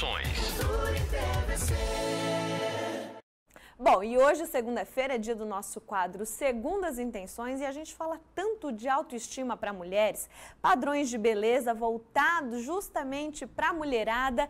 informações. Bom, e hoje, segunda-feira, é dia do nosso quadro Segundas Intenções e a gente fala tanto de autoestima para mulheres, padrões de beleza voltados justamente para a mulherada,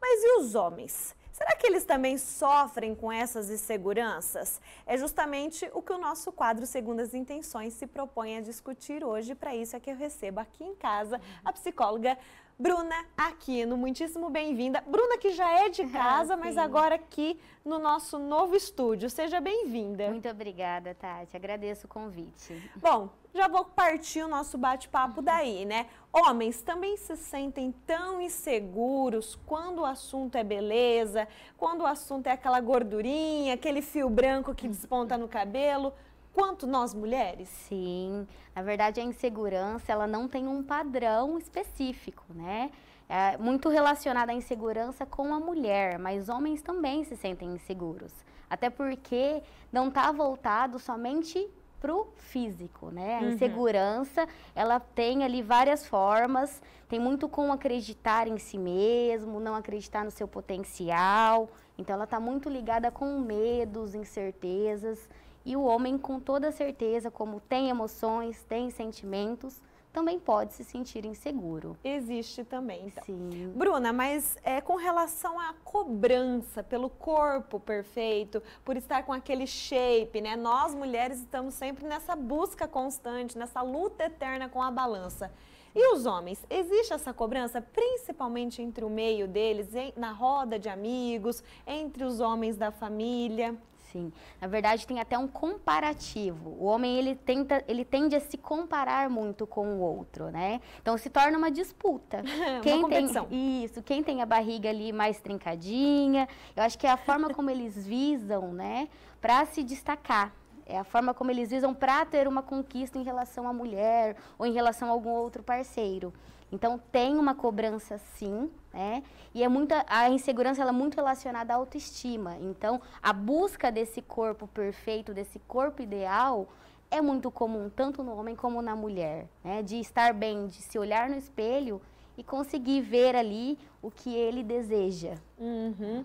mas e os homens? Será que eles também sofrem com essas inseguranças? É justamente o que o nosso quadro Segundas Intenções se propõe a discutir hoje. Para isso é que eu recebo aqui em casa a psicóloga Bruna Aquino. Muitíssimo bem-vinda. Bruna, que já é de ah, casa, mas agora aqui no nosso novo estúdio. Seja bem-vinda. Muito obrigada, Tati. Agradeço o convite. Bom, já vou partir o nosso bate-papo daí, né? Homens também se sentem tão inseguros quando o assunto é beleza, quando o assunto é aquela gordurinha, aquele fio branco que desponta no cabelo quanto nós mulheres? Sim, na verdade a insegurança ela não tem um padrão específico, né? É muito relacionada à insegurança com a mulher, mas homens também se sentem inseguros. Até porque não está voltado somente para o físico, né? A uhum. insegurança, uhum. ela tem ali várias formas, tem muito com acreditar em si mesmo, não acreditar no seu potencial. Então, ela está muito ligada com medos, incertezas. E o homem, com toda certeza, como tem emoções, tem sentimentos, também pode se sentir inseguro. Existe também, então. Sim. Bruna, mas é com relação à cobrança pelo corpo perfeito, por estar com aquele shape, né? Nós mulheres estamos sempre nessa busca constante, nessa luta eterna com a balança. E os homens, existe essa cobrança principalmente entre o meio deles, na roda de amigos, entre os homens da família? Sim. Na verdade, tem até um comparativo. O homem, ele, tenta, ele tende a se comparar muito com o outro, né? Então, se torna uma disputa. uma quem competição. Tem, isso. Quem tem a barriga ali mais trincadinha. Eu acho que é a forma como eles visam, né? Para se destacar. É a forma como eles visam para ter uma conquista em relação à mulher ou em relação a algum outro parceiro. Então tem uma cobrança sim, né? E é muita a insegurança ela é muito relacionada à autoestima. Então a busca desse corpo perfeito, desse corpo ideal, é muito comum tanto no homem como na mulher, né? De estar bem, de se olhar no espelho e conseguir ver ali o que ele deseja. Uhum.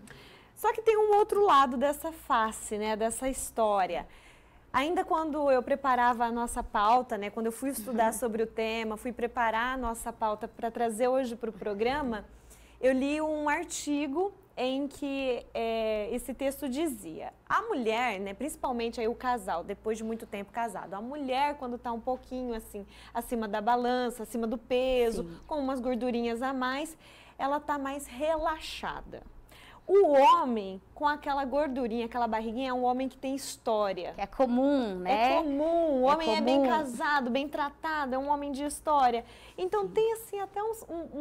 Só que tem um outro lado dessa face, né? Dessa história. Ainda quando eu preparava a nossa pauta, né, quando eu fui estudar uhum. sobre o tema, fui preparar a nossa pauta para trazer hoje para o programa, eu li um artigo em que é, esse texto dizia: a mulher, né, principalmente aí o casal, depois de muito tempo casado, a mulher quando está um pouquinho assim acima da balança, acima do peso, Sim. com umas gordurinhas a mais, ela está mais relaxada. O homem com aquela gordurinha, aquela barriguinha, é um homem que tem história. Que é comum, é né? É comum. O é homem comum. é bem casado, bem tratado, é um homem de história. Então Sim. tem, assim, até um,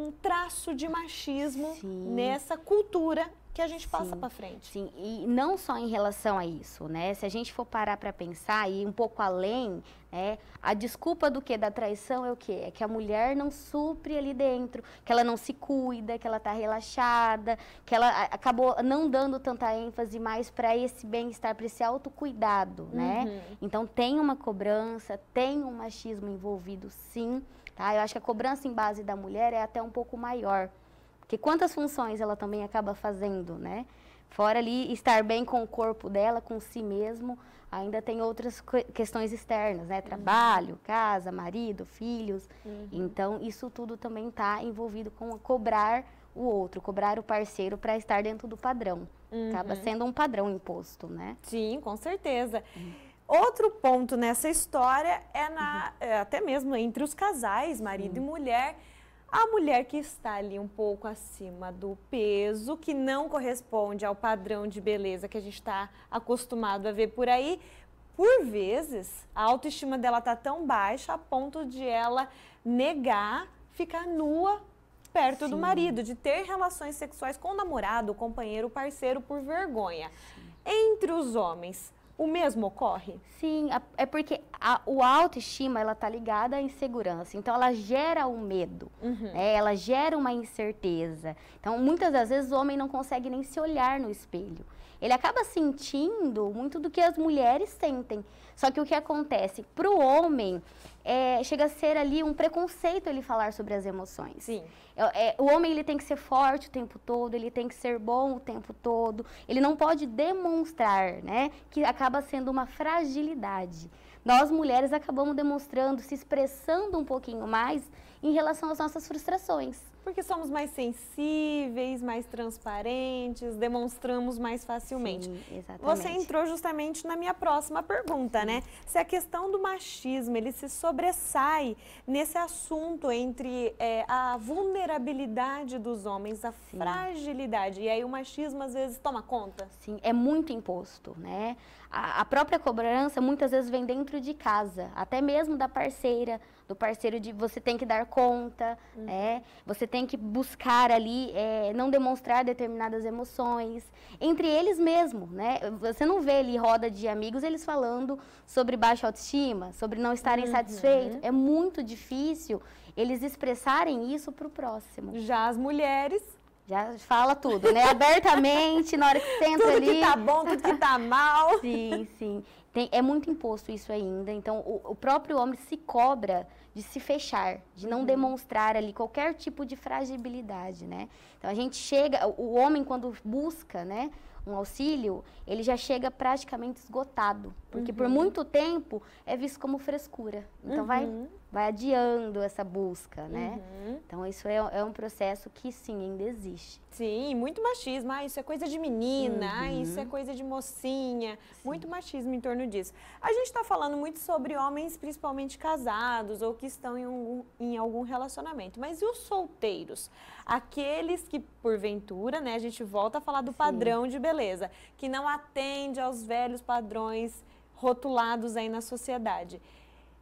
um traço de machismo Sim. nessa cultura que a gente passa para frente. Sim, e não só em relação a isso, né? Se a gente for parar para pensar e ir um pouco além, né? A desculpa do que da traição é o quê? É que a mulher não supre ali dentro, que ela não se cuida, que ela tá relaxada, que ela acabou não dando tanta ênfase mais para esse bem-estar, para esse autocuidado, né? Uhum. Então tem uma cobrança, tem um machismo envolvido, sim, tá? Eu acho que a cobrança em base da mulher é até um pouco maior que quantas funções ela também acaba fazendo, né? Fora ali estar bem com o corpo dela, com si mesmo, ainda tem outras questões externas, né? Trabalho, casa, marido, filhos. Uhum. Então, isso tudo também está envolvido com cobrar o outro, cobrar o parceiro para estar dentro do padrão. Uhum. Acaba sendo um padrão imposto, né? Sim, com certeza. Uhum. Outro ponto nessa história é na, uhum. é, até mesmo entre os casais, marido e uhum. mulher, a mulher que está ali um pouco acima do peso, que não corresponde ao padrão de beleza que a gente está acostumado a ver por aí, por vezes a autoestima dela está tão baixa a ponto de ela negar ficar nua perto Sim. do marido, de ter relações sexuais com o namorado, o companheiro, o parceiro por vergonha. Sim. Entre os homens, o mesmo ocorre? Sim, é porque a, o autoestima ela tá ligada à insegurança. Então ela gera o um medo, uhum. né? ela gera uma incerteza. Então muitas das vezes o homem não consegue nem se olhar no espelho. Ele acaba sentindo muito do que as mulheres sentem. Só que o que acontece para o homem é, chega a ser ali um preconceito ele falar sobre as emoções. Sim. É, é, o homem ele tem que ser forte o tempo todo, ele tem que ser bom o tempo todo, ele não pode demonstrar, né? Que acaba sendo uma fragilidade. Nós mulheres acabamos demonstrando, se expressando um pouquinho mais em relação às nossas frustrações. Porque somos mais sensíveis, mais transparentes, demonstramos mais facilmente. Sim, exatamente. Você entrou justamente na minha próxima pergunta, Sim. né? Se a questão do machismo ele se sobressai nesse assunto entre é, a vulnerabilidade dos homens, a Sim. fragilidade, e aí o machismo às vezes toma conta? Sim, é muito imposto, né? a, própria cobrança muitas vezes vem dentro de casa, até mesmo da parceira, do parceiro de você tem que dar conta, uhum. Né? você tem que buscar ali, é, não demonstrar determinadas emoções, entre eles mesmo, né? Você não vê ali roda de amigos eles falando sobre baixa autoestima, sobre não estarem uhum. satisfeitos. É muito difícil eles expressarem isso para o próximo. Já as mulheres já fala tudo, né? Abertamente, na hora que senta tudo ali. Tudo que tá bom, tudo que tá mal. sim, sim. Tem, é muito imposto isso ainda. Então, o, o, próprio homem se cobra de se fechar, de não uhum. demonstrar ali qualquer tipo de fragilidade, né? Então, a gente chega... O homem, quando busca, né? um auxílio, ele já chega praticamente esgotado. Porque uhum. por muito tempo é visto como frescura. Então uhum. vai vai adiando essa busca, né? Uhum. Então isso é, é, um processo que sim, ainda existe. Sim, muito machismo. Ah, isso é coisa de menina, ah, uhum. ah, isso é coisa de mocinha. Sim. Muito machismo em torno disso. A gente está falando muito sobre homens, principalmente casados ou que estão em, um, em algum relacionamento. Mas e os solteiros? Aqueles que, porventura, né, a gente volta a falar do sim. padrão de beleza, que não atende aos velhos padrões rotulados aí na sociedade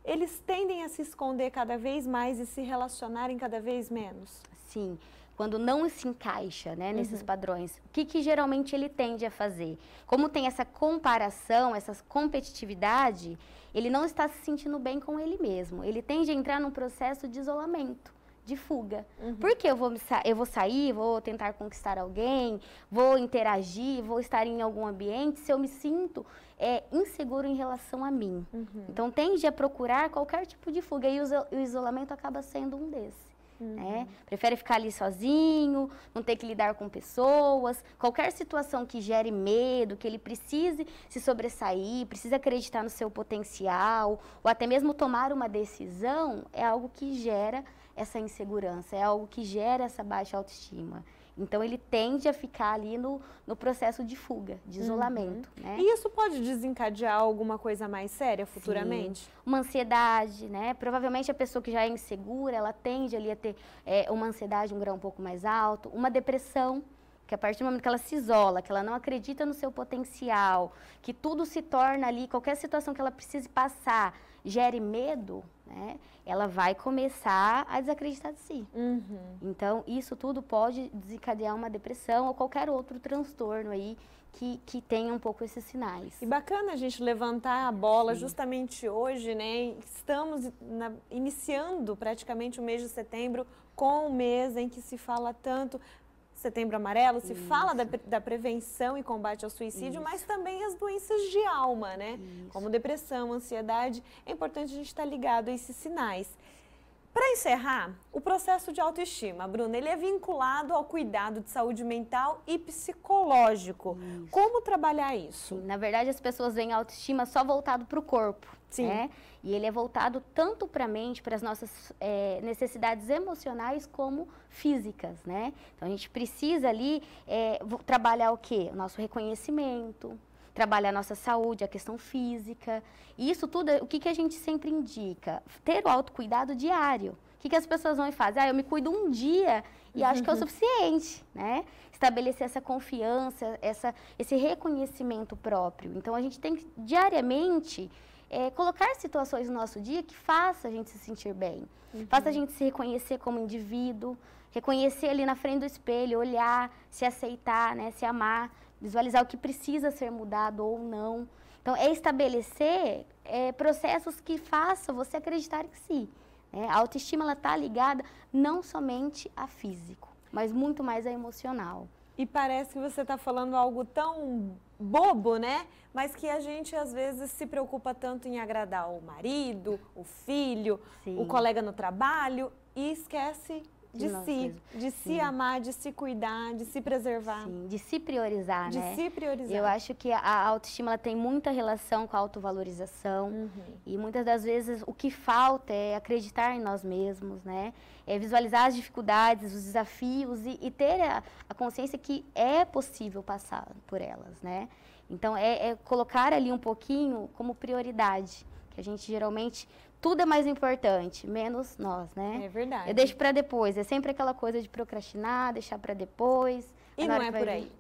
eles tendem a se esconder cada vez mais e se relacionarem cada vez menos. Sim, quando não se encaixa né, nesses uhum. padrões, o que, que geralmente ele tende a fazer? Como tem essa comparação, essa competitividade, ele não está se sentindo bem com ele mesmo. Ele tende a entrar num processo de isolamento de fuga. Uhum. Porque eu vou, eu vou sair, vou tentar conquistar alguém, vou interagir, vou estar em algum ambiente se eu me sinto é, inseguro em relação a mim. Uhum. Então tende a procurar qualquer tipo de fuga e o isolamento acaba sendo um desses. Uhum. Né? Prefere ficar ali sozinho, não ter que lidar com pessoas. Qualquer situação que gere medo, que ele precise se sobressair, precise acreditar no seu potencial, ou até mesmo tomar uma decisão, é algo que gera essa insegurança, é algo que gera essa baixa autoestima. Então ele tende a ficar ali no, no processo de fuga, de uhum. isolamento. Uhum. Né? E isso pode desencadear alguma coisa mais séria futuramente? Sim. Uma ansiedade, né? Provavelmente a pessoa que já é insegura, ela tende ali a ter é, uma ansiedade um grau um pouco mais alto, uma depressão que a partir do momento que ela se isola, que ela não acredita no seu potencial, que tudo se torna ali, qualquer situação que ela precise passar, gere medo, né, ela vai começar a desacreditar de si. Uhum. Então, isso tudo pode desencadear uma depressão ou qualquer outro transtorno aí que, que tenha um pouco esses sinais. E bacana a gente levantar a bola Sim. justamente hoje, né? Estamos na, iniciando praticamente o mês de setembro com o mês em que se fala tanto Setembro Amarelo, se Isso. fala da, da, prevenção e combate ao suicídio, Isso. mas também as doenças de alma, né? Isso. Como depressão, ansiedade. É importante a gente estar ligado a esses sinais. Para encerrar, o processo de autoestima, Bruna, ele é vinculado ao cuidado de saúde mental e psicológico. Isso. Como trabalhar isso? Sim, na verdade, as pessoas veem a autoestima só voltado para o corpo. Sim. Né? E ele é voltado tanto para a mente, para as nossas é, necessidades emocionais como físicas, né? Então a gente precisa ali é, trabalhar o quê? O nosso reconhecimento, trabalha a nossa saúde, a questão física. E isso tudo, o que, que a gente sempre indica? Ter o autocuidado diário. O que, que as pessoas vão e fazem? Ah, eu me cuido um dia e uhum. acho que é o uhum. suficiente, né? Estabelecer essa confiança, essa, esse reconhecimento próprio. Então, a gente tem que, diariamente, é, colocar situações no nosso dia que faça a gente se sentir bem, uhum. faça a gente se reconhecer como indivíduo, reconhecer ali na frente do espelho, olhar, se aceitar, né, se amar visualizar o que precisa ser mudado ou não. Então, é estabelecer é, processos que façam você acreditar em si. Né? A autoestima está ligada não somente a físico, mas muito mais a emocional. E parece que você está falando algo tão bobo, né? Mas que a gente às vezes se preocupa tanto em agradar o marido, o filho, Sim. o colega no trabalho e esquece de, si, mesmos. de se amar, de se cuidar, de se preservar. Sim, de se priorizar, de né? De se priorizar. Eu acho que a autoestima tem muita relação com a autovalorização uhum. e muitas das vezes o que falta é acreditar em nós mesmos, né? É visualizar as dificuldades, os desafios e, e ter a, a, consciência que é possível passar por elas, né? Então, é, é colocar ali um pouquinho como prioridade, que a gente geralmente tudo é mais importante, menos nós, né? É verdade. Eu deixo para depois. É sempre aquela coisa de procrastinar, deixar para depois. E não é por aí.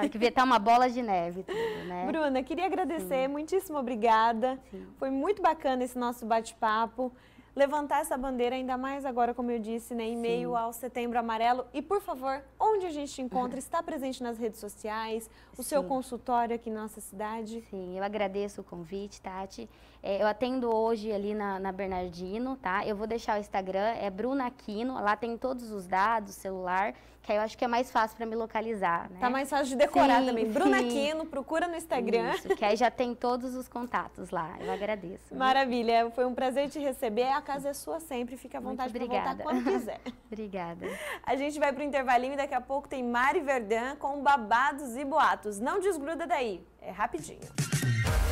Tem que vê, tá uma bola de neve tudo, né? Bruna, queria agradecer, Sim. muitíssimo obrigada. Sim. Foi muito bacana esse nosso bate-papo levantar essa bandeira, ainda mais agora, como eu disse, né, em meio ao Setembro Amarelo. E, por favor, onde a gente te encontra? Está presente nas redes sociais, o Sim. seu consultório aqui na nossa cidade? Sim, eu agradeço o convite, Tati. É, eu atendo hoje ali na, na, Bernardino, tá? Eu vou deixar o Instagram, é Bruna Aquino, lá tem todos os dados, celular que aí eu acho que é mais fácil para me localizar, né? Tá mais fácil de decorar sim, também. Sim. Bruna Quino, procura no Instagram. Isso, que aí já tem todos os contatos lá. Eu agradeço. Maravilha, foi um prazer te receber. A casa é sua sempre, fica à vontade para voltar quando quiser. obrigada. A gente vai pro intervalinho e daqui a pouco tem Mari Verdã com babados e boatos. Não desgruda daí, é rapidinho.